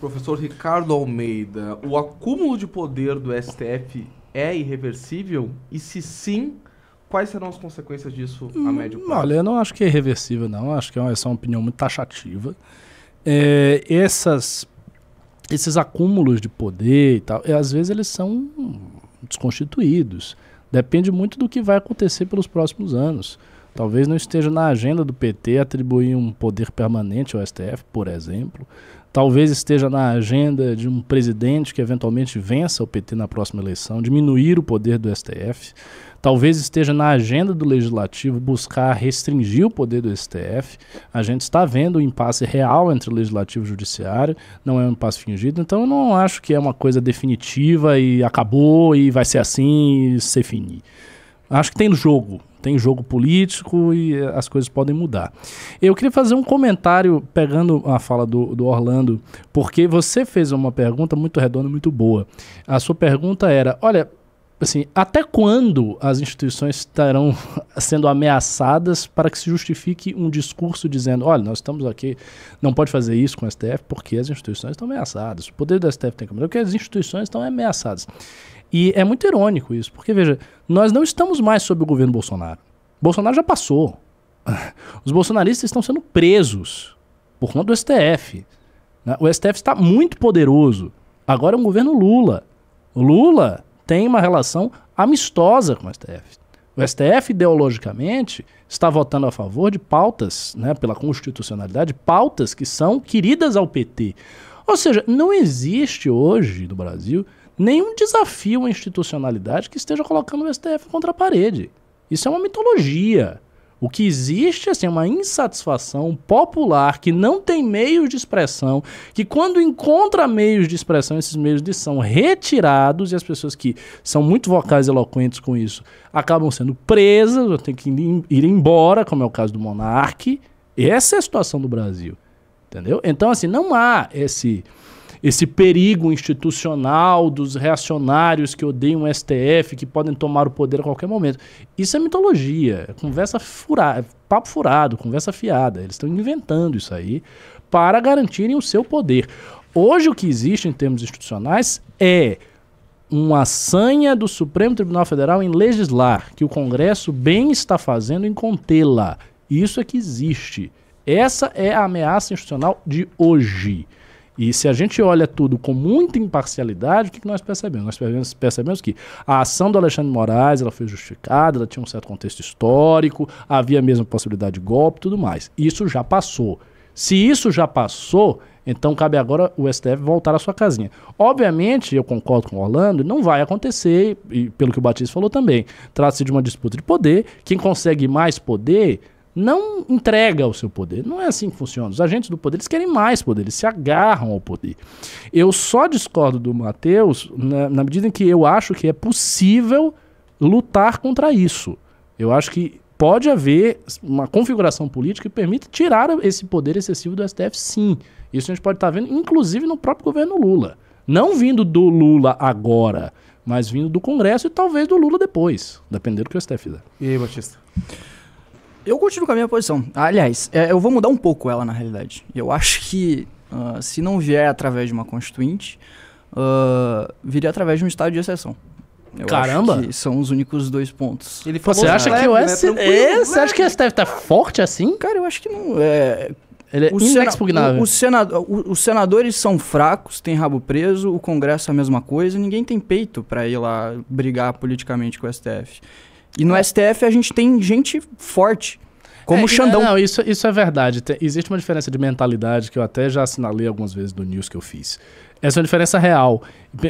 Professor Ricardo Almeida, o acúmulo de poder do STF é irreversível? E se sim, quais serão as consequências disso a hum, médio prazo? Olha, eu não acho que é irreversível, não. Acho que é uma, essa é uma opinião muito taxativa. É, essas, esses acúmulos de poder e tal, é, às vezes eles são desconstituídos. Depende muito do que vai acontecer pelos próximos anos. Talvez não esteja na agenda do PT atribuir um poder permanente ao STF, por exemplo. Talvez esteja na agenda de um presidente que eventualmente vença o PT na próxima eleição, diminuir o poder do STF. Talvez esteja na agenda do legislativo buscar restringir o poder do STF. A gente está vendo um impasse real entre o legislativo e o judiciário, não é um impasse fingido. Então, eu não acho que é uma coisa definitiva e acabou e vai ser assim e se finir. Acho que tem jogo, tem jogo político e eh, as coisas podem mudar. Eu queria fazer um comentário pegando a fala do, do, Orlando, porque você fez uma pergunta muito redonda, muito boa. A sua pergunta era: olha, assim, até quando as instituições estarão sendo ameaçadas para que se justifique um discurso dizendo, olha, nós estamos aqui, não pode fazer isso com o STF porque as instituições estão ameaçadas. O poder do STF tem que porque as instituições estão ameaçadas. E é muito irônico isso, porque veja, nós não estamos mais sob o governo Bolsonaro. Bolsonaro já passou. Os bolsonaristas estão sendo presos por conta do STF. Né? O STF está muito poderoso. Agora é um governo Lula. Lula tem uma relação amistosa com o STF. O STF, ideologicamente, está votando a favor de pautas, né, pela constitucionalidade, pautas que são queridas ao PT. Ou seja, não existe hoje no Brasil nenhum desafio à institucionalidade que esteja colocando o STF contra a parede. Isso é uma mitologia. O que existe assim, é uma insatisfação popular que não tem meios de expressão, que quando encontra meios de expressão, esses meios de são retirados e as pessoas que são muito vocais e eloquentes com isso acabam sendo presas, ou têm que ir embora, como é o caso do monarque. Essa é a situação do Brasil. Entendeu? Então, assim, não há esse esse perigo institucional dos reacionários que odeiam o STF, que podem tomar o poder a qualquer momento. Isso é mitologia, é conversa furada, é papo furado, conversa fiada. Eles estão inventando isso aí para garantirem o seu poder. Hoje o que existe em termos institucionais é uma sanha do Supremo Tribunal Federal em legislar, que o Congresso bem está fazendo em contê-la. Isso é que existe. Essa é a ameaça institucional de hoje. E se a gente olha tudo com muita imparcialidade, o que, nós percebemos? Nós percebemos, percebemos, que a ação do Alexandre Moraes ela foi justificada, ela tinha um certo contexto histórico, havia mesmo possibilidade de golpe e tudo mais. Isso já passou. Se isso já passou, então cabe agora o STF voltar à sua casinha. Obviamente, eu concordo com o Orlando, não vai acontecer, e pelo que o Batista falou também. Trata-se de uma disputa de poder. Quem consegue mais poder não entrega o seu poder. Não é assim que funciona. Os agentes do poder eles querem mais poder, eles se agarram ao poder. Eu só discordo do Matheus na, na, medida em que eu acho que é possível lutar contra isso. Eu acho que pode haver uma configuração política que permita tirar esse poder excessivo do STF, sim. Isso a gente pode estar vendo, inclusive, no próprio governo Lula. Não vindo do Lula agora, mas vindo do Congresso e talvez do Lula depois, dependendo do que o STF fizer. E aí, Batista? Eu continuo com a minha posição. Aliás, é, eu vou mudar um pouco ela na realidade. Eu acho que uh, se não vier através de uma constituinte, uh, viria através de um estado de exceção. Eu Caramba! são os únicos dois pontos. Ele falou, né? você acha que o STF. Né? Você acha que o STF tá forte assim? Cara, eu acho que não. É... Ele é o inexpugnável. Sena, o, o senado, os senadores são fracos, têm rabo preso, o Congresso é a mesma coisa, ninguém tem peito para ir lá brigar politicamente com o STF. E no é. STF a gente tem gente forte. Como é, o Xandão. Não, isso, isso é verdade. Tem, existe uma diferença de mentalidade que eu até já assinalei algumas vezes no news que eu fiz. Essa é uma diferença real.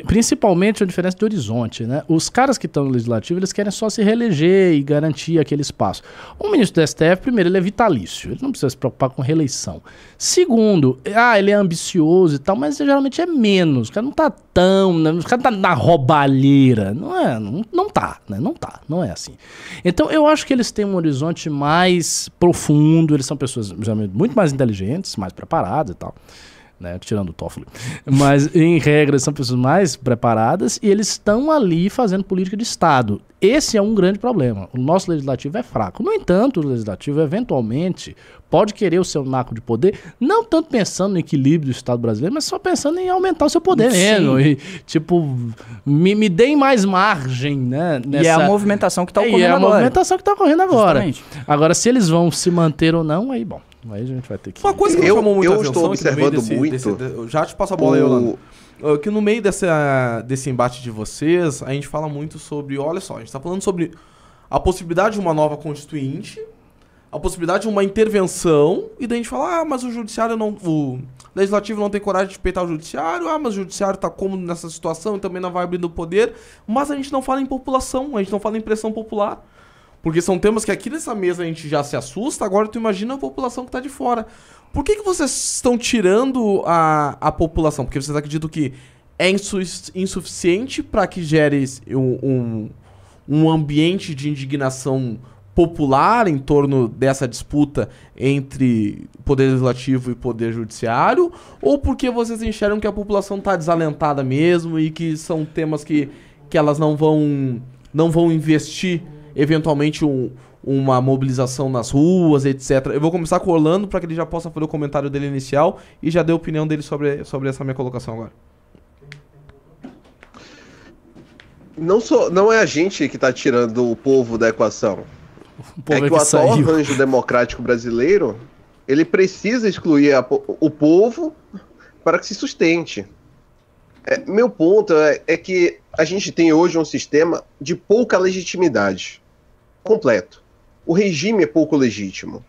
Principalmente a diferença de horizonte, né? Os caras que estão no legislativo, eles querem só se reeleger e garantir aquele espaço. O ministro do STF, primeiro, ele é vitalício, ele não precisa se preocupar com reeleição. Segundo, é, ah, ele é ambicioso e tal, mas geralmente é menos. O cara não tá tão. Né? O cara tá na roubalheira. Não é, não, não tá, né? Não tá, não é assim. Então eu acho que eles têm um horizonte mais profundo, eles são pessoas geralmente muito mais inteligentes, mais preparadas e tal né? Tirando o Toffoli. Mas, em regra, são pessoas mais preparadas e eles estão ali fazendo política de Estado. Esse é um grande problema. O nosso legislativo é fraco. No entanto, o legislativo, eventualmente, pode querer o seu naco de poder, não tanto pensando no equilíbrio do Estado brasileiro, mas só pensando em aumentar o seu poder mesmo. E, tipo, me, me deem mais margem, né? Nessa... E é a movimentação que está é, ocorrendo agora. é a agora. movimentação que está ocorrendo agora. Justamente. Agora, se eles vão se manter ou não, aí, bom. Aí a gente vai ter que. Uma coisa que eu, chamou muito eu atenção, estou observando desse, muito. Desse, desse, já te passo a bola o... aí, Orlando. Ah, que no meio dessa, desse embate de vocês, a gente fala muito sobre. Olha só, a gente está falando sobre a possibilidade de uma nova constituinte, a possibilidade de uma intervenção, e daí a gente fala, ah, mas o judiciário não. O legislativo não tem coragem de peitar o judiciário, ah, mas o judiciário está como nessa situação e também não vai abrir o poder. Mas a gente não fala em população, a gente não fala em pressão popular. Porque são temas que aqui nessa mesa a gente já se assusta, agora tu imagina a população que está de fora. Por que, que vocês estão tirando a, a população? Porque vocês acreditam que é insu insuficiente para que gere um, um, um ambiente de indignação popular em torno dessa disputa entre poder legislativo e poder judiciário? Ou porque vocês enxergam que a população está desalentada mesmo e que são temas que, que elas não vão, não vão investir? eventualmente um, uma mobilização nas ruas, etc. Eu vou começar com o Orlando para que ele já possa fazer o comentário dele inicial e já dê a opinião dele sobre, sobre essa minha colocação agora. Não, sou, não é a gente que está tirando o povo da equação. O é, é que, o atual saiu. arranjo democrático brasileiro ele precisa excluir a, o povo para que se sustente. É, meu ponto é, é que a gente tem hoje um sistema de pouca legitimidade completo. O regime é pouco legítimo.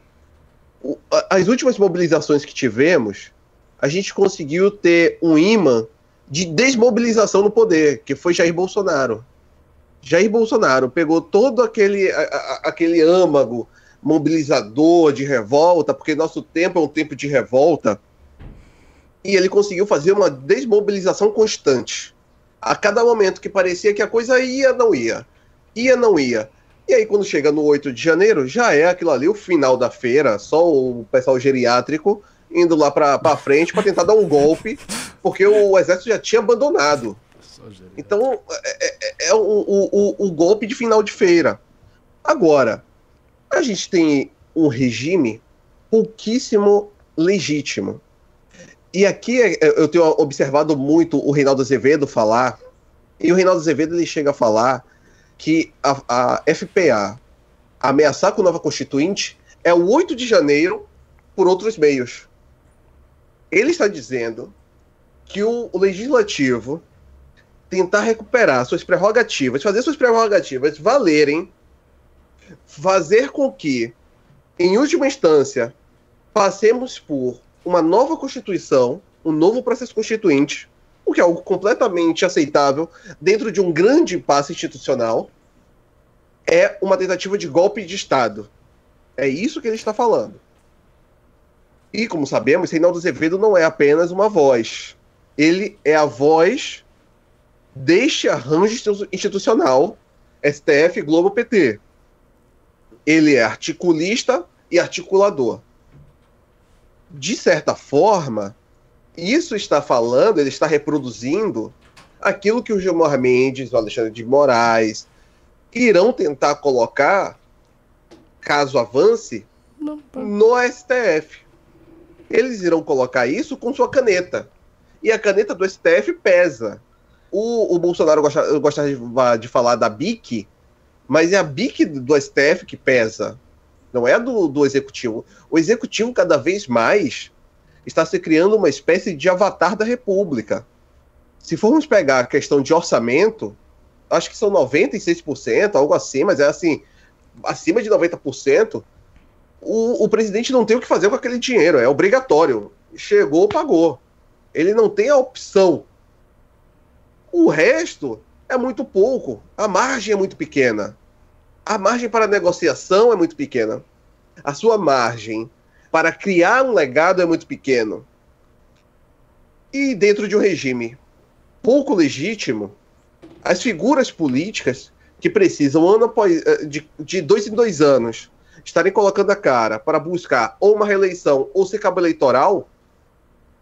O, as últimas mobilizações que tivemos, a gente conseguiu ter um imã de desmobilização no poder, que foi Jair Bolsonaro. Jair Bolsonaro pegou todo aquele, a, a, aquele âmago mobilizador de revolta, porque nosso tempo é um tempo de revolta, e ele conseguiu fazer uma desmobilização constante. A cada momento que parecia que a coisa ia, não ia. Ia, não ia. E aí, quando chega no 8 de janeiro, já é aquilo ali, o final da feira, só o pessoal geriátrico indo lá pra, pra frente para tentar dar um golpe, porque o exército já tinha abandonado. Então, é, é, é, é o, o, o golpe de final de feira. Agora, a gente tem um regime pouquíssimo legítimo. E aqui é, eu tenho observado muito o Reinaldo Azevedo falar, e o Reinaldo Azevedo ele chega a falar que a, a FPA ameaçar com nova constituinte é o 8 de janeiro por outros meios. Ele está dizendo que o, o legislativo tentar recuperar suas prerrogativas, fazer suas prerrogativas valerem, fazer com que, em última instância, passemos por uma nova Constituição, um novo processo constituinte, o que é algo completamente aceitável dentro de um grande impasse institucional, é uma tentativa de golpe de Estado. É isso que ele está falando. E, como sabemos, Reinaldo Azevedo não é apenas uma voz. Ele é a voz deste arranjo institucional STF Globo PT. Ele é articulista e articulador. De certa forma, isso está falando, ele está reproduzindo aquilo que o Gilmar Mendes, o Alexandre de Moraes irão tentar colocar, caso avance, Não, no STF. Eles irão colocar isso com sua caneta. E a caneta do STF pesa. O, o Bolsonaro gosta, gosta de, de, falar da BIC, mas é a BIC do STF que pesa. Não é a do, do executivo. O executivo, cada vez mais, está se criando uma espécie de avatar da República. Se formos pegar a questão de orçamento, acho que são 96%, algo assim, mas é assim, acima de 90%, o, o presidente não tem o que fazer com aquele dinheiro, é obrigatório. Chegou, pagou. Ele não tem a opção. O resto é muito pouco, a margem é muito pequena. A margem para negociação é muito pequena. A sua margem para criar um legado é muito pequeno. E dentro de um regime pouco legítimo, as figuras políticas que precisam ano após, eh, de, de dois em dois anos estarem colocando a cara para buscar ou uma reeleição ou ser cabo eleitoral,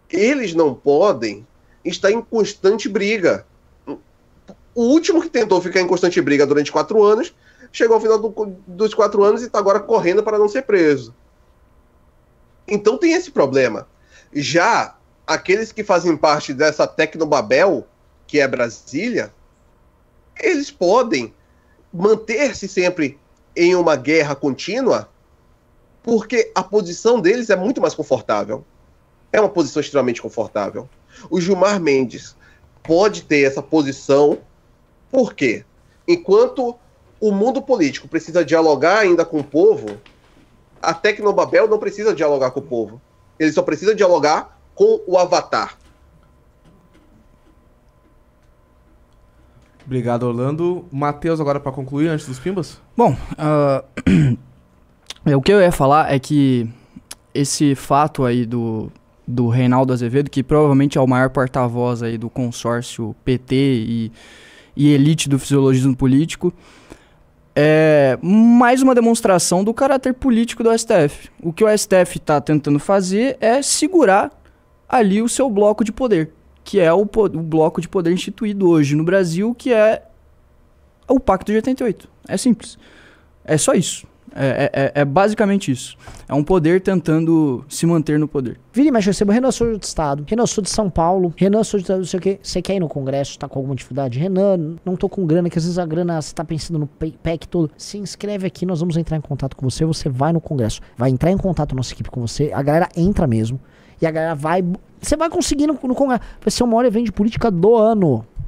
eles não podem estar em constante briga. O último que tentou ficar em constante briga durante quatro anos chegou ao final do, dos quatro anos e está agora correndo para não ser preso. Então tem esse problema. Já aqueles que fazem parte dessa Tecnobabel, que é Brasília, eles podem manter-se sempre em uma guerra contínua, porque a posição deles é muito mais confortável. É uma posição extremamente confortável. O Gilmar Mendes pode ter essa posição, porque enquanto o mundo político precisa dialogar ainda com o povo, a Tecnobabel não precisa dialogar com o povo. Ele só precisa dialogar com o Avatar. Obrigado, Orlando. Matheus, agora para concluir, antes dos Pimbas? Bom, uh, o que eu ia falar é que esse fato aí do, do Reinaldo Azevedo, que provavelmente é o maior porta-voz aí do consórcio PT e, e elite do fisiologismo político, é mais uma demonstração do caráter político do STF. O que o STF está tentando fazer é segurar ali o seu bloco de poder, que é o, po o bloco de poder instituído hoje no Brasil, que é o Pacto de 88. É simples. É só isso. É, é, é, é, basicamente isso. É um poder tentando se manter no poder. Vire mas você. eu recebo Renan Souza do Estado, Renan sou de São Paulo, Renan sou de não sei o quê. Você quer ir no Congresso, tá com alguma dificuldade? Renan, não tô com grana, que às vezes a grana você tá pensando no PEC todo. Se inscreve aqui, nós vamos entrar em contato com você, você vai no Congresso. Vai entrar em contato nossa equipe com você, a galera entra mesmo. E a galera vai. Você vai conseguir no, no Congresso. Vai ser o maior evento de política do ano.